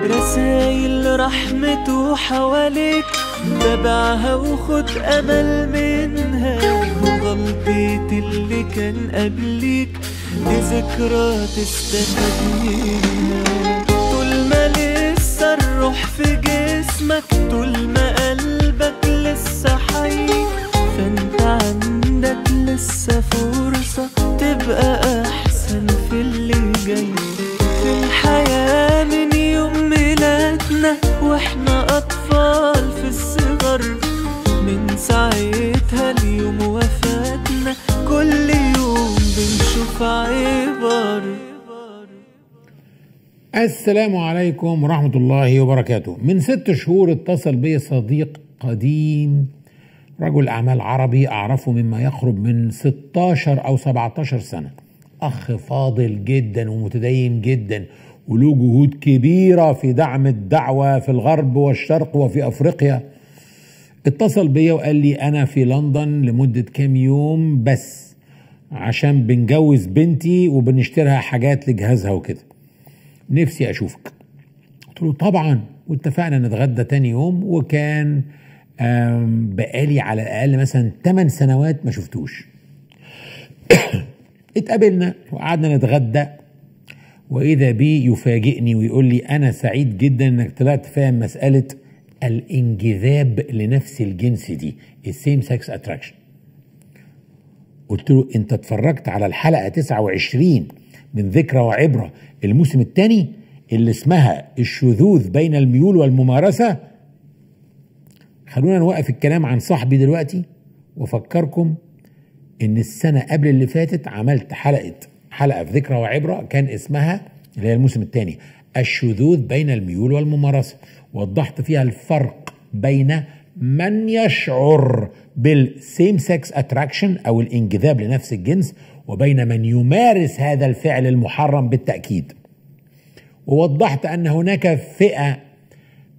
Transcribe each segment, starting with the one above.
رسايل رحمته حواليك تبعها وخد أمل منها وغلطيت اللي كان قبليك دي ذكرى تستفاد منها طول ما لسه الروح في جسمك طول ما قلبك لسه حي فانت عندك لسه فرصة تبقى أحسن في اللي جاي في الحياة السلام عليكم ورحمة الله وبركاته من ست شهور اتصل بي صديق قديم رجل أعمال عربي أعرفه مما يقرب من 16 أو 17 سنة أخ فاضل جدا ومتدين جدا وله جهود كبيرة في دعم الدعوة في الغرب والشرق وفي أفريقيا اتصل بي وقال لي أنا في لندن لمدة كام يوم بس عشان بنجوز بنتي وبنشترها حاجات لجهازها وكده نفسي اشوفك قلت له طبعا واتفقنا نتغدى تاني يوم وكان بقالي على الاقل مثلا 8 سنوات ما شفتوش اتقابلنا وقعدنا نتغدى واذا بي يفاجئني ويقول لي انا سعيد جدا انك طلعت فاهم مساله الانجذاب لنفس الجنس دي السيم سكس اتراكشن قلت له انت اتفرجت على الحلقه 29 من ذكرى وعبره الموسم الثاني اللي اسمها الشذوذ بين الميول والممارسه خلونا نوقف الكلام عن صاحبي دلوقتي وافكركم ان السنه قبل اللي فاتت عملت حلقه حلقه في ذكرى وعبره كان اسمها اللي هي الموسم الثاني الشذوذ بين الميول والممارسه وضحت فيها الفرق بين من يشعر بالسيم سكس اتراكشن او الانجذاب لنفس الجنس وبين من يمارس هذا الفعل المحرم بالتاكيد ووضحت ان هناك فئه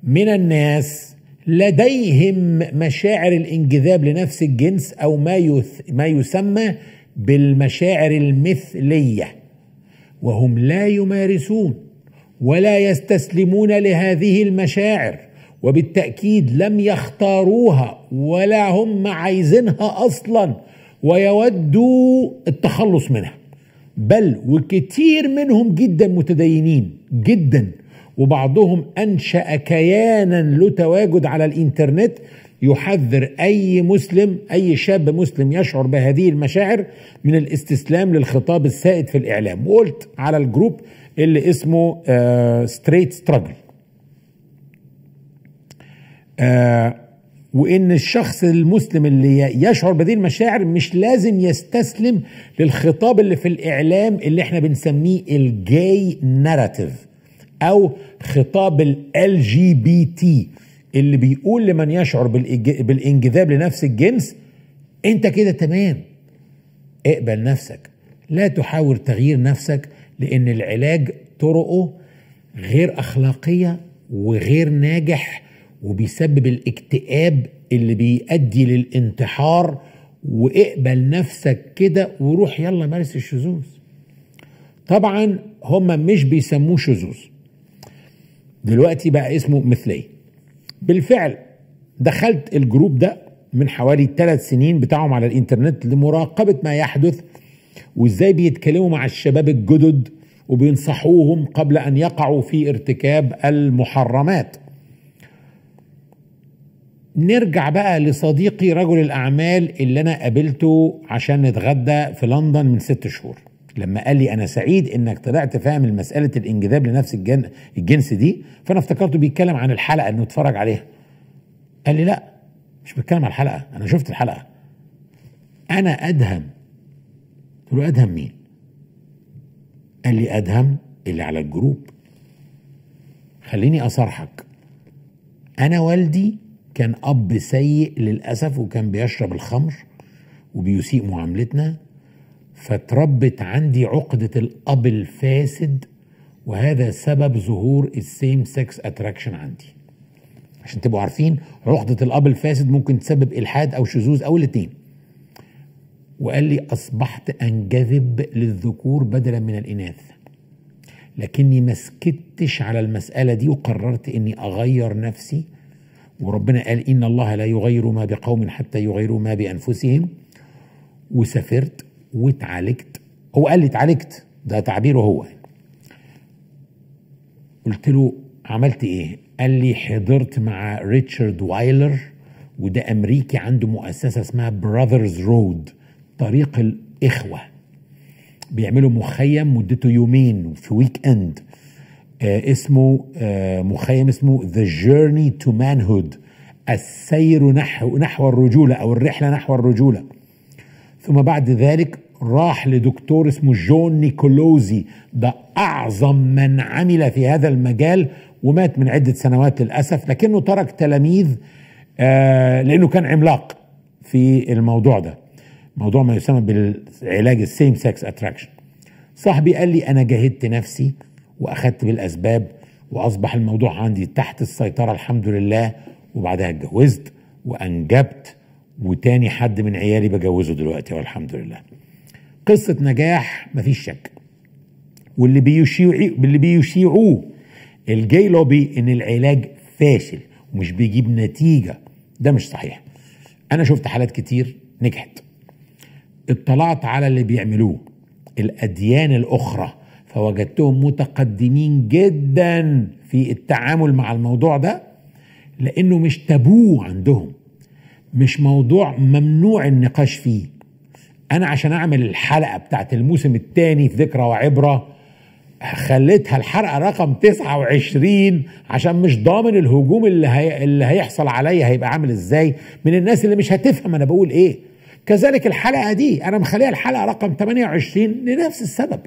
من الناس لديهم مشاعر الانجذاب لنفس الجنس او ما يث ما يسمى بالمشاعر المثليه وهم لا يمارسون ولا يستسلمون لهذه المشاعر وبالتأكيد لم يختاروها ولا هم عايزينها أصلا ويودوا التخلص منها بل وكتير منهم جدا متدينين جدا وبعضهم أنشأ كيانا له تواجد على الإنترنت يحذر أي مسلم أي شاب مسلم يشعر بهذه المشاعر من الاستسلام للخطاب السائد في الإعلام وقلت على الجروب اللي اسمه ستريت آه، ستراجل آه وان الشخص المسلم اللي يشعر بهذه المشاعر مش لازم يستسلم للخطاب اللي في الاعلام اللي احنا بنسميه الجاي ناراتيف او خطاب ال جي بي تي اللي بيقول لمن يشعر بالانجذاب لنفس الجنس انت كده تمام اقبل نفسك لا تحاول تغيير نفسك لان العلاج طرقه غير اخلاقيه وغير ناجح وبيسبب الاكتئاب اللي بيؤدي للانتحار واقبل نفسك كده وروح يلا مارس الشذوذ طبعا هما مش بيسموه شذوذ دلوقتي بقى اسمه مثلية بالفعل دخلت الجروب ده من حوالي ثلاث سنين بتاعهم على الانترنت لمراقبة ما يحدث وازاي بيتكلموا مع الشباب الجدد وبينصحوهم قبل ان يقعوا في ارتكاب المحرمات نرجع بقى لصديقي رجل الأعمال اللي أنا قابلته عشان نتغدى في لندن من ست شهور لما قال لي أنا سعيد إنك طلعت فاهم مسألة الانجذاب لنفس الجن الجنس دي فأنا افتكرته بيتكلم عن الحلقة إنه اتفرج عليها قال لي لا مش بتكلم عن الحلقة أنا شفت الحلقة أنا أدهم قلت له أدهم مين؟ قال لي أدهم اللي على الجروب خليني أصارحك أنا والدي كان اب سيء للاسف وكان بيشرب الخمر وبيسيء معاملتنا فتربت عندي عقده الاب الفاسد وهذا سبب ظهور السيم سكس اتراكشن عندي عشان تبقوا عارفين عقده الاب الفاسد ممكن تسبب الحاد او شذوذ او الاثنين وقال لي اصبحت انجذب للذكور بدلا من الاناث لكني ما سكتش على المسألة دي وقررت إني أغير نفسي وربنا قال إن الله لا يغير ما بقوم حتى يغيروا ما بأنفسهم وسافرت واتعالجت هو قال لي اتعالجت ده تعبيره هو قلت له عملت ايه قال لي حضرت مع ريتشارد وايلر وده امريكي عنده مؤسسه اسمها براذرز رود طريق الاخوه بيعملوا مخيم مدته يومين في ويك اند آه، اسمه آه، مخيم اسمه The Journey to Manhood السير نحو نحو الرجولة أو الرحلة نحو الرجولة ثم بعد ذلك راح لدكتور اسمه جون نيكولوزي ده أعظم من عمل في هذا المجال ومات من عدة سنوات للأسف لكنه ترك تلاميذ آه لأنه كان عملاق في الموضوع ده موضوع ما يسمى بالعلاج السيم سكس اتراكشن صاحبي قال لي أنا جهدت نفسي واخدت بالاسباب واصبح الموضوع عندي تحت السيطره الحمد لله وبعدها اتجوزت وانجبت وتاني حد من عيالي بجوزه دلوقتي والحمد لله قصه نجاح مفيش شك واللي بيشيعوه اللي بيشيعوه الجاي لوبي ان العلاج فاشل ومش بيجيب نتيجه ده مش صحيح انا شفت حالات كتير نجحت اطلعت على اللي بيعملوه الاديان الاخرى فوجدتهم متقدمين جدا في التعامل مع الموضوع ده لانه مش تابوه عندهم مش موضوع ممنوع النقاش فيه انا عشان اعمل الحلقه بتاعت الموسم الثاني في ذكرى وعبره خليتها الحلقه رقم 29 عشان مش ضامن الهجوم اللي هي... اللي هيحصل عليا هيبقى عامل ازاي من الناس اللي مش هتفهم انا بقول ايه كذلك الحلقه دي انا مخليها الحلقه رقم 28 لنفس السبب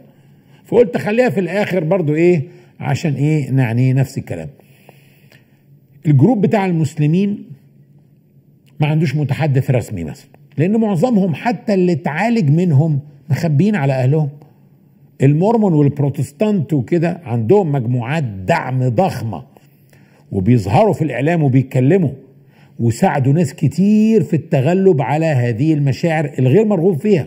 فقلت خليها في الاخر برضو ايه عشان ايه يعني نفس الكلام الجروب بتاع المسلمين ما عندوش متحدث رسمي مثلا لان معظمهم حتى اللي اتعالج منهم مخبيين على اهلهم المورمون والبروتستانت وكده عندهم مجموعات دعم ضخمه وبيظهروا في الاعلام وبيتكلموا وساعدوا ناس كتير في التغلب على هذه المشاعر الغير مرغوب فيها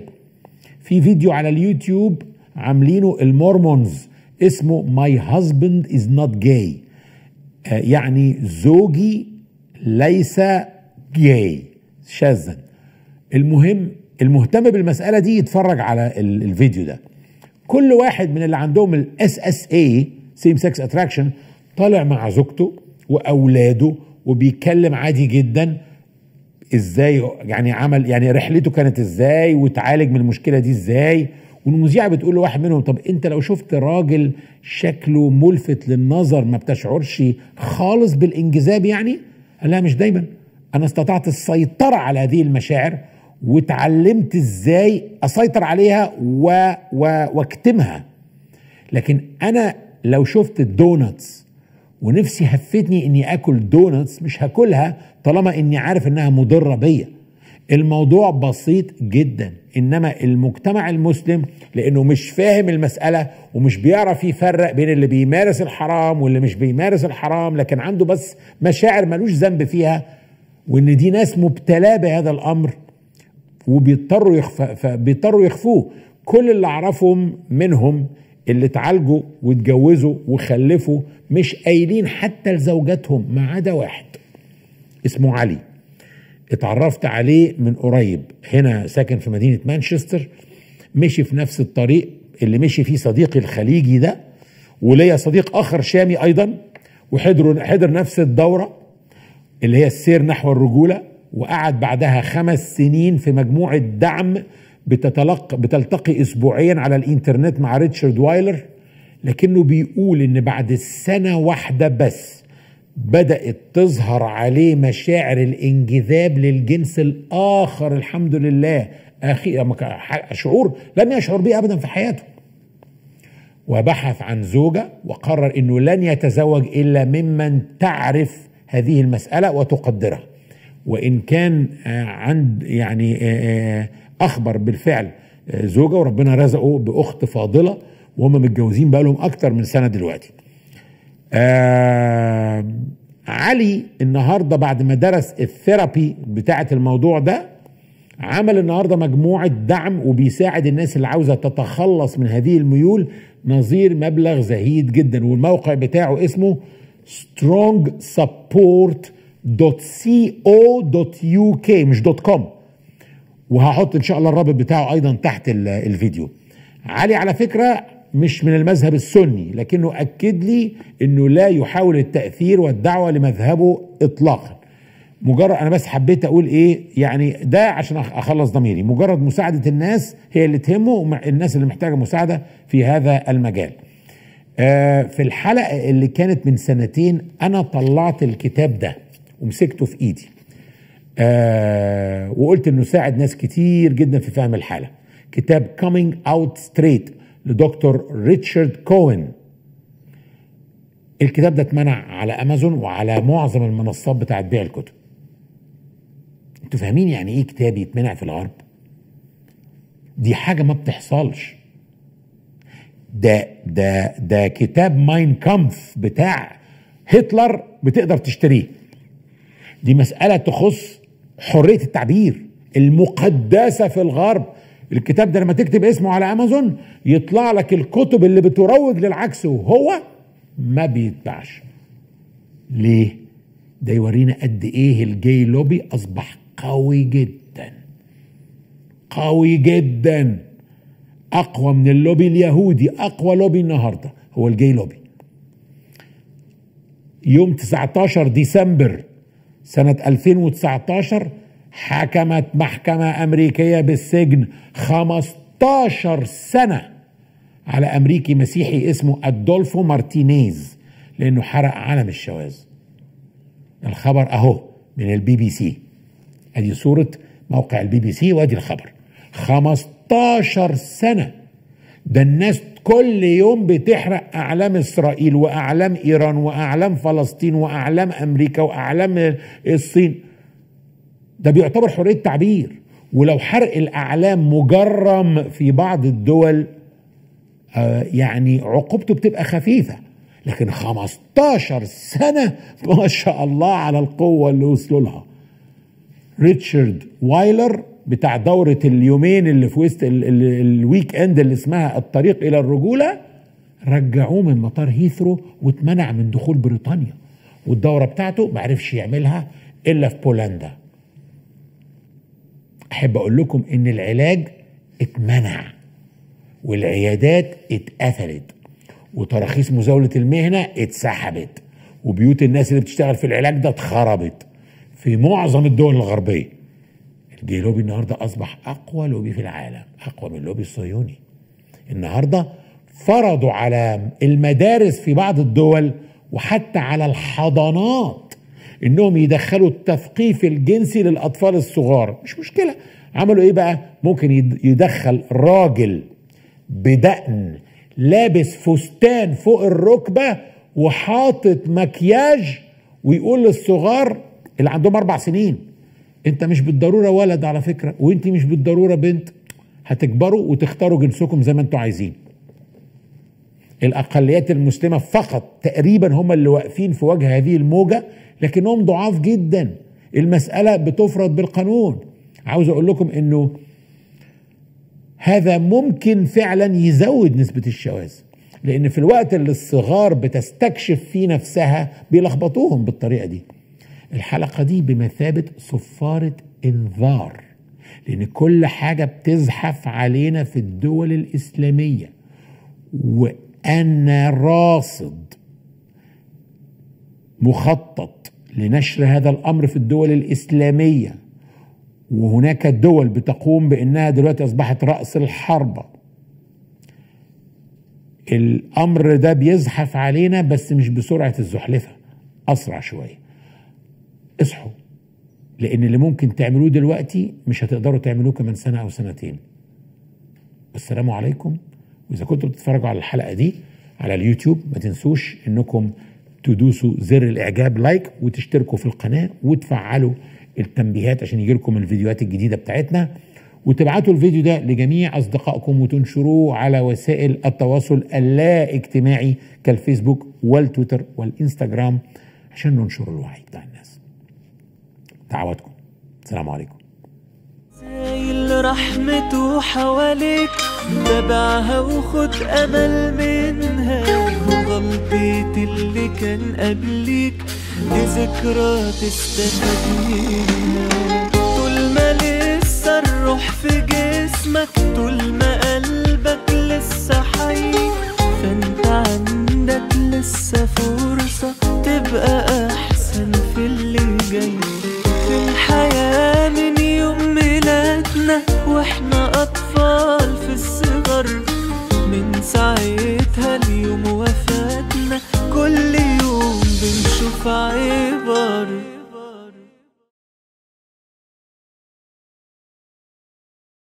في فيديو على اليوتيوب عاملينه المورمونز اسمه ماي هازبند از نوت جاي يعني زوجي ليس جاي شاذا المهم المهتم بالمساله دي يتفرج على الفيديو ده كل واحد من اللي عندهم الاس اس اي سيم سكس اتراكشن طالع مع زوجته واولاده وبيتكلم عادي جدا ازاي يعني عمل يعني رحلته كانت ازاي وتعالج من المشكله دي ازاي والمذيعه بتقول لواحد منهم طب انت لو شفت راجل شكله ملفت للنظر ما بتشعرش خالص بالانجذاب يعني قال لها مش دايما انا استطعت السيطره على هذه المشاعر وتعلمت ازاي اسيطر عليها و... و... واكتمها لكن انا لو شفت الدوناتس ونفسي هفتني اني اكل دوناتس مش هاكلها طالما اني عارف انها مضره بيا الموضوع بسيط جدا انما المجتمع المسلم لانه مش فاهم المساله ومش بيعرف يفرق بين اللي بيمارس الحرام واللي مش بيمارس الحرام لكن عنده بس مشاعر ملوش ذنب فيها وان دي ناس مبتلاه بهذا الامر وبيضطروا يخف... بيضطروا يخفوه كل اللي اعرفهم منهم اللي اتعالجوا واتجوزوا وخلفوا مش قايلين حتى لزوجاتهم ما عدا واحد اسمه علي اتعرفت عليه من قريب هنا ساكن في مدينة مانشستر مشي في نفس الطريق اللي مشي فيه صديقي الخليجي ده وليا صديق آخر شامي أيضا وحضر حضر نفس الدورة اللي هي السير نحو الرجولة وقعد بعدها خمس سنين في مجموعة دعم بتتلق بتلتقي أسبوعيا على الإنترنت مع ريتشارد وايلر لكنه بيقول إن بعد السنة واحدة بس بدأت تظهر عليه مشاعر الانجذاب للجنس الآخر الحمد لله أخي شعور لم يشعر به أبدا في حياته وبحث عن زوجة وقرر أنه لن يتزوج إلا ممن تعرف هذه المسألة وتقدرها وإن كان آه، عند يعني آه، آه، أخبر بالفعل زوجة وربنا رزقه بأخت فاضلة وهم متجوزين بقالهم أكتر من سنة دلوقتي آه علي النهارده بعد ما درس الثيرابي بتاعه الموضوع ده عمل النهارده مجموعه دعم وبيساعد الناس اللي عاوزه تتخلص من هذه الميول نظير مبلغ زهيد جدا والموقع بتاعه اسمه strongsupport.co.uk مش دوت كوم وهحط ان شاء الله الرابط بتاعه ايضا تحت الفيديو علي على فكره مش من المذهب السني لكنه أكد لي أنه لا يحاول التأثير والدعوة لمذهبه إطلاقا مجرد أنا بس حبيت أقول إيه يعني ده عشان أخلص ضميري مجرد مساعدة الناس هي اللي تهمه الناس اللي محتاجة مساعدة في هذا المجال آه في الحلقة اللي كانت من سنتين أنا طلعت الكتاب ده ومسكته في إيدي آه وقلت انه ساعد ناس كتير جدا في فهم الحاله كتاب coming out straight لدكتور ريتشارد كوين الكتاب ده اتمنع على امازون وعلى معظم المنصات بتاعت بيع الكتب انتوا فاهمين يعني ايه كتاب يتمنع في الغرب دي حاجه ما بتحصلش ده ده ده كتاب ماين كامف بتاع هتلر بتقدر تشتريه دي مساله تخص حريه التعبير المقدسه في الغرب الكتاب ده لما تكتب اسمه على امازون يطلع لك الكتب اللي بتروج للعكس وهو ما بيتباعش ليه ده يورينا قد ايه الجي لوبي اصبح قوي جدا قوي جدا اقوى من اللوبي اليهودي اقوى لوبي النهارده هو الجي لوبي يوم 19 ديسمبر سنة 2019 حكمت محكمة أمريكية بالسجن 15 سنة على أمريكي مسيحي اسمه أدولفو مارتينيز لأنه حرق علم الشواذ الخبر أهو من البي بي سي أدي صورة موقع البي بي سي وأدي الخبر 15 سنة ده الناس كل يوم بتحرق اعلام اسرائيل واعلام ايران واعلام فلسطين واعلام امريكا واعلام الصين ده بيعتبر حريه تعبير ولو حرق الاعلام مجرم في بعض الدول آه يعني عقوبته بتبقى خفيفه لكن 15 سنه ما شاء الله على القوه اللي وصلوا لها ريتشارد وايلر بتاع دورة اليومين اللي في وسط الويك اند اللي اسمها الطريق الى الرجولة رجعوه من مطار هيثرو واتمنع من دخول بريطانيا والدورة بتاعته معرفش يعملها الا في بولندا احب اقول لكم ان العلاج اتمنع والعيادات اتقفلت وتراخيص مزاوله المهنه اتسحبت وبيوت الناس اللي بتشتغل في العلاج ده اتخربت في معظم الدول الغربيه الجي لوبي النهارده اصبح اقوى لوبي في العالم اقوى من اللوبي الصهيوني النهارده فرضوا على المدارس في بعض الدول وحتى على الحضانات انهم يدخلوا التثقيف الجنسي للاطفال الصغار مش مشكله عملوا ايه بقى ممكن يدخل راجل بدقن لابس فستان فوق الركبه وحاطط مكياج ويقول للصغار اللي عندهم اربع سنين انت مش بالضروره ولد على فكره وانت مش بالضروره بنت هتكبروا وتختاروا جنسكم زي ما انتم عايزين الاقليات المسلمه فقط تقريبا هم اللي واقفين في وجه هذه الموجه لكنهم ضعاف جدا المسألة بتفرض بالقانون عاوز أقول لكم أنه هذا ممكن فعلا يزود نسبة الشواذ لأن في الوقت اللي الصغار بتستكشف فيه نفسها بيلخبطوهم بالطريقة دي الحلقة دي بمثابة صفارة إنذار لأن كل حاجة بتزحف علينا في الدول الإسلامية وأنا راصد مخطط لنشر هذا الامر في الدول الاسلاميه وهناك دول بتقوم بانها دلوقتي اصبحت راس الحربه الامر ده بيزحف علينا بس مش بسرعه الزحلفه اسرع شويه اصحوا لان اللي ممكن تعملوه دلوقتي مش هتقدروا تعملوه كمان سنه او سنتين والسلام عليكم واذا كنتوا بتتفرجوا على الحلقه دي على اليوتيوب ما تنسوش انكم تدوسوا زر الاعجاب لايك وتشتركوا في القناه وتفعلوا التنبيهات عشان يجيلكم الفيديوهات الجديده بتاعتنا وتبعتوا الفيديو ده لجميع اصدقائكم وتنشروه على وسائل التواصل اللا اجتماعي كالفيسبوك والتويتر والانستجرام عشان ننشر الوعي بتاع الناس دعواتكم السلام عليكم سايل رحمته حواليك تبعها وخد امل منها حبيت اللي كان قبليك دي ذكرى تستفدينا طول ما لسه الروح في جسمك طول ما